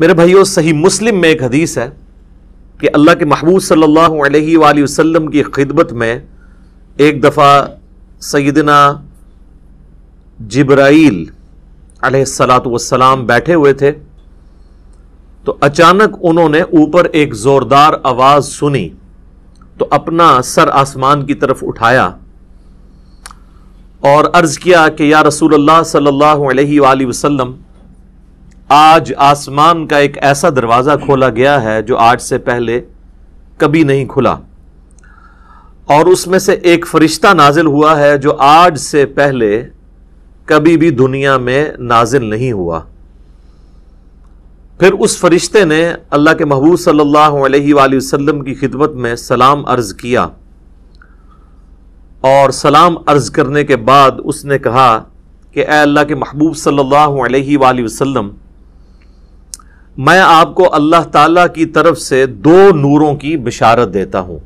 मेरे भाइयों सही मुस्लिम में एक हदीस है कि अल्लाह के महबूब सल्लल्लाहु अलैहि वसल्लम की खिदमत में एक दफ़ा सईदना जिब्राइल सलाम बैठे हुए थे तो अचानक उन्होंने ऊपर एक ज़ोरदार आवाज़ सुनी तो अपना सर आसमान की तरफ उठाया और अर्ज़ किया कि या रसूल अल्लाह सल्लल्लाहु अलैहि वसल्लम आज आसमान का एक ऐसा दरवाज़ा खोला गया है जो आज से पहले कभी नहीं खुला और उसमें से एक फरिश्ता नाजिल हुआ है जो आज से पहले कभी भी दुनिया में नाजिल नहीं हुआ फिर उस फरिश्ते ने अल्लाह के महबूब सल्लल्लाहु अलैहि वसल्लम की खिदमत में सलाम अर्ज़ किया और सलाम अर्ज़ करने के बाद उसने कहा कि अल्लाह के महबूब सल्लल्लाहु अलैहि वसल्लम मैं आपको अल्लाह ताला की तरफ से दो नूरों की बिशारत देता हूं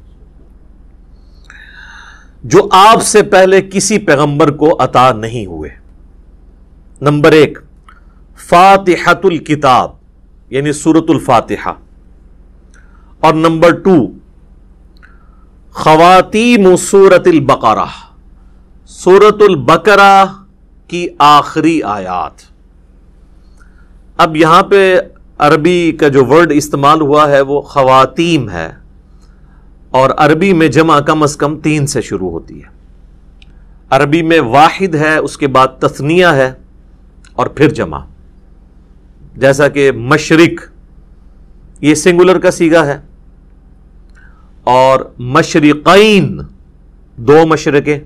जो आपसे पहले किसी पैगंबर को अता नहीं हुए नंबर एक फातिहतुल किताब यानी सूरतुल फातिहा और नंबर टू खवातीम सूरतुल बकरा सूरतुल बकरा की आखिरी आयात अब यहां पे अरबी का जो वर्ड इस्तेमाल हुआ है वो ख़वातीम है और अरबी में जमा कम अज़ कम तीन से शुरू होती है अरबी में वाहिद है उसके बाद तस्निया है और फिर जमा जैसा कि मशरक ये सिंगुलर का सीगा है और मशरकिन दो मशरक़ें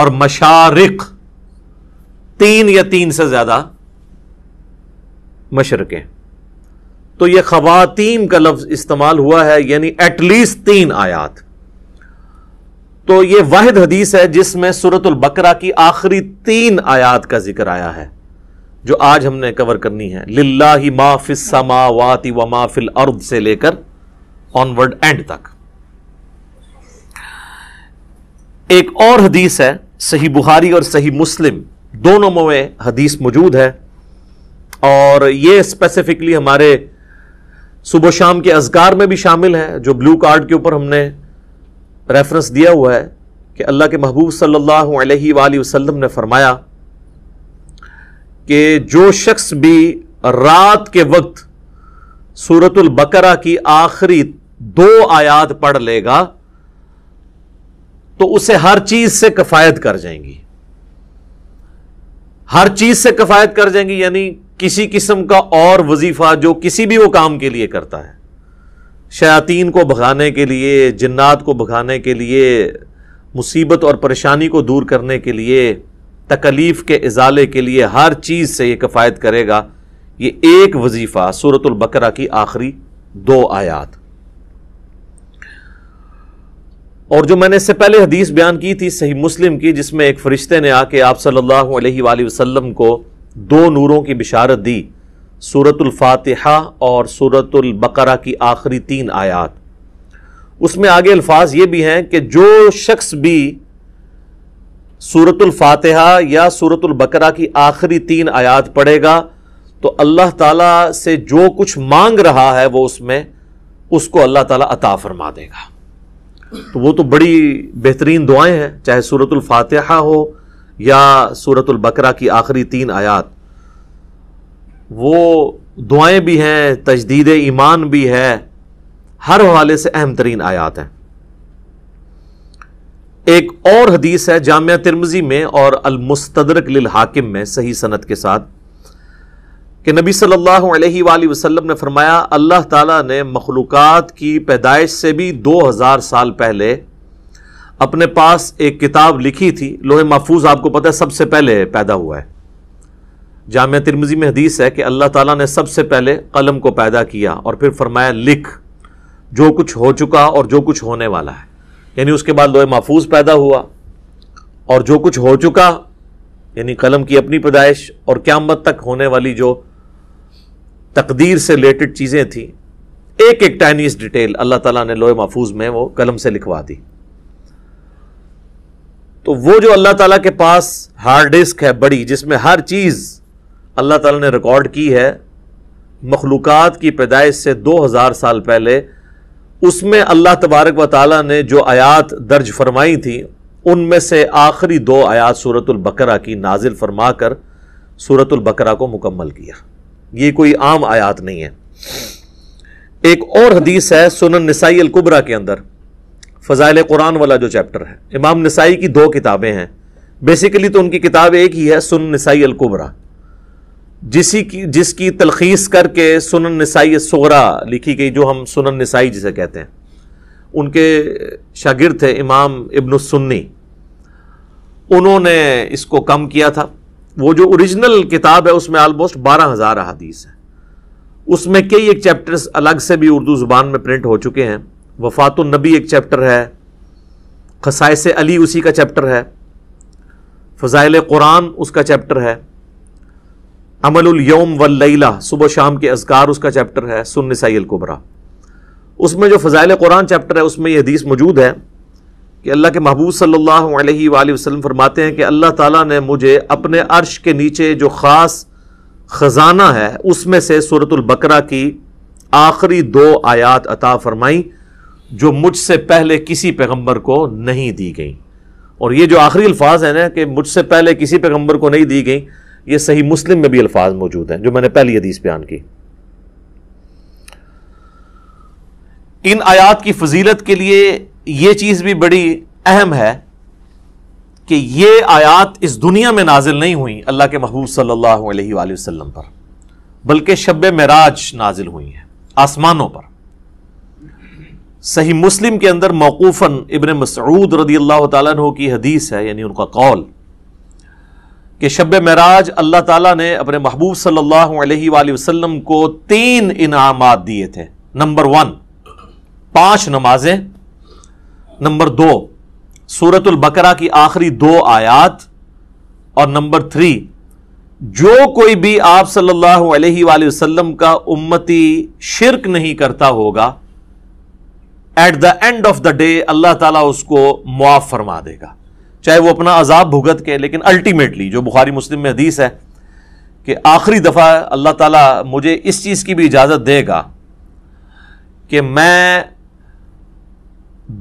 और मशारक तीन या तीन से ज़्यादा मशरक़ें तो यह खवातीम का लफ्ज़ इस्तेमाल हुआ है यानी एटलीस्ट तीन आयात तो यह वाहिद हदीस है जिसमें सूरतुल बकरा की आखिरी तीन आयात का जिक्र आया है जो आज हमने कवर करनी है लिल्ला ही माफिस समावाति व माफिल अर्द से लेकर ऑनवर्ड एंड तक एक और हदीस है सही बुहारी और सही मुस्लिम दोनों में हदीस मौजूद है और ये स्पेसिफिकली हमारे सुबह शाम के अजगार में भी शामिल है जो ब्लू कार्ड के ऊपर हमने रेफरेंस दिया हुआ है कि अल्लाह के महबूब सल्लल्लाहु अलैहि वसल्लम ने फरमाया कि जो शख्स भी रात के वक्त सूरतुल बकरा की आखिरी दो आयात पढ़ लेगा तो उसे हर चीज से कफायत कर जाएंगी हर चीज से कफायत कर जाएंगी यानी किसी किस्म का और वजीफ़ा जो किसी भी वो काम के लिए करता है शयातीन को भगाने के लिए जन्नात को भगाने के लिए मुसीबत और परेशानी को दूर करने के लिए तकलीफ़ के इजाले के लिए हर चीज़ से ये कफ़ायत करेगा ये एक वजीफ़ा बकरा की आखिरी दो आयात और जो मैंने इससे पहले हदीस बयान की थी सही मुस्लिम की जिसमें एक फरिश्ते ने आके आप सल्लल्लाहु अलैहि वसल्लम को दो नूरों की बिशारत दी सूरतुल और सूरतुल की आखिरी तीन आयात उसमें आगे अल्फाज ये भी हैं कि जो शख्स भी सूरतुल या सूरतुल की आखिरी तीन आयात पढ़ेगा तो अल्लाह ताला से जो कुछ मांग रहा है वो उसमें उसको अल्लाह ताला अता फरमा देगा तो वो तो बड़ी बेहतरीन दुआएं हैं चाहे सूरतुल हो या सूरत बकरा की आखिरी तीन आयात वो दुआएं भी हैं तजदीद ईमान भी है हर हवाले से अहम तरीन आयात हैं एक और हदीस है जामिया तिरमजी में और अलमुस्तरक लिल हाकिम में सही सनत के साथ कि नबी सल्लल्लाहु अलैहि वसल्लम ने फरमाया अल्लाह ताला ने मखलूक़ात की पैदाइश से भी 2000 साल पहले अपने पास एक किताब लिखी थी लोहे महफूज आपको पता है सबसे पहले पैदा हुआ है जाम तिरमजी में हदीस है कि अल्लाह ताला ने सबसे पहले कलम को पैदा किया और फिर फरमाया लिख जो कुछ हो चुका और जो कुछ होने वाला है यानी उसके बाद लोहे महफूज पैदा हुआ और जो कुछ हो चुका यानी कलम की अपनी पैदाइश और क्यामत तक होने वाली जो तकदीर से रिलेटेड चीज़ें थी एक एक टाइनीस डिटेल अल्लाह ताला ने लोहे महफूज में वो कलम से लिखवा दी तो वो जो अल्लाह ताला के पास हार्ड डिस्क है बड़ी जिसमें हर चीज़ अल्लाह ताला ने रिकॉर्ड की है मखलूक़ की पैदाइश से 2000 साल पहले उसमें अल्लाह तबारक व ताला ने जो आयात दर्ज फरमाई थी उनमें से आखिरी दो आयात बकरा की नाजिल फरमा कर बकरा को मुकम्मल किया ये कोई आम आयात नहीं है एक और हदीस है सुनन नसाई कुबरा के अंदर फ़ज़ाइल कुरान वाला जो चैप्टर है इमाम नसाई की दो किताबें हैं बेसिकली तो उनकी किताब एक ही है सुन नसाई अलकुबरा जिसी की जिसकी तलखीस करके सुन नसाई सगरा लिखी गई जो हम सुन नसाई जिसे कहते हैं उनके शागिर्द थे इमाम इब्न सुन्नी उन्होंने इसको कम किया था वो जो ओरिजिनल किताब है उसमें आलमोस्ट बारह हज़ार अदीस हैं उसमें कई एक चैप्टर्स अलग से भी उर्दू ज़ुबान में प्रिंट हो चुके हैं वफात नबी एक चैप्टर है खसाइस अली उसी का चैप्टर है फ़ज़ाइल कुरान उसका चैप्टर है अमलयम वल्लैला सुबह शाम के अजगार उसका चैप्टर है सुन सैल कुबरा उसमें जो फ़ज़ाइल कुरान चैप्टर है उसमें यह हदीस मौजूद है कि अल्लाह के महबूब सल्लल्लाहु अलैहि वसल्लम फरमाते हैं कि अल्लाह ताला ने मुझे अपने अर्श के नीचे जो ख़ास ख़जाना है उसमें से सूरतुल बकरा की आखिरी दो आयात अता फरमाई जो मुझसे पहले किसी पैगंबर को नहीं दी गई और ये जो आखिरी अल्फाज है ना कि मुझसे पहले किसी पैगंबर को नहीं दी गई ये सही मुस्लिम में भी अल्फाज मौजूद हैं जो मैंने पहली हदीस बयान की इन आयात की फजीलत के लिए यह चीज़ भी बड़ी अहम है कि ये आयात इस दुनिया में नाजिल नहीं हुई अल्लाह के महबूब सल्लल्लाहु अलैहि वसल्लम पर बल्कि शब मराज नाजिल हुई हैं आसमानों पर सही मुस्लिम के अंदर मौकूफ़न इबन मसऊद रदी अल्लाह तु की हदीस है यानी उनका कौल कि शब मराज अल्लाह ताला ने अपने महबूब सल्ला वसलम को तीन इनाम दिए थे नंबर वन पांच नमाजें नंबर दो सूरतुल बकरा की आखिरी दो आयात और नंबर थ्री जो कोई भी आप सल्लल्लाहु अलैहि वसल्लम का उम्मती शिरक नहीं करता होगा at the end of the day अल्लाह ताला उसको मुआफ़ फरमा देगा चाहे वो अपना अजाब भुगत के लेकिन अल्टीमेटली जो बुखारी मुस्लिम में हदीस है कि आखिरी दफ़ा अल्लाह ताला मुझे इस चीज़ की भी इजाज़त देगा कि मैं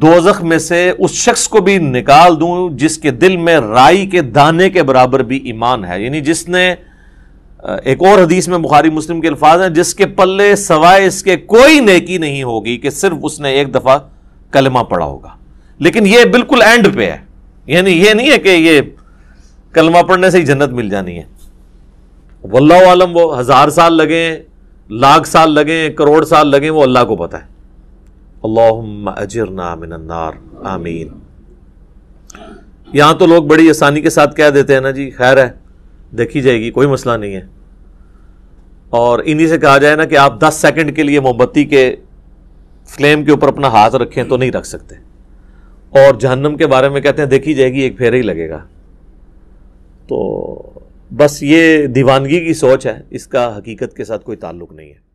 दोजख में से उस शख्स को भी निकाल दूं जिसके दिल में राई के दाने के बराबर भी ईमान है यानी जिसने एक और हदीस में बुखारी मुस्लिम के अल्फाज हैं जिसके पल्ले सवाए इसके कोई नेकी नहीं होगी कि सिर्फ उसने एक दफ़ा कलमा पढ़ा होगा लेकिन यह बिल्कुल एंड पे है यानी ये नहीं है कि ये कलमा पढ़ने से ही जन्नत मिल जानी है वल्ला आलम वो हज़ार साल लगे लाख साल लगे करोड़ साल लगे वो अल्लाह को पता है अल्लाह अजरना मिनन्नार आमीन यहां तो लोग बड़ी आसानी के साथ कह देते हैं ना जी खैर है देखी जाएगी कोई मसला नहीं है और इन्हीं से कहा जाए ना कि आप 10 सेकंड के लिए मोमबत्ती के फ्लेम के ऊपर अपना हाथ रखें तो नहीं रख सकते और जहन्नम के बारे में कहते हैं देखी जाएगी एक फेरा ही लगेगा तो बस ये दीवानगी की सोच है इसका हकीकत के साथ कोई ताल्लुक नहीं है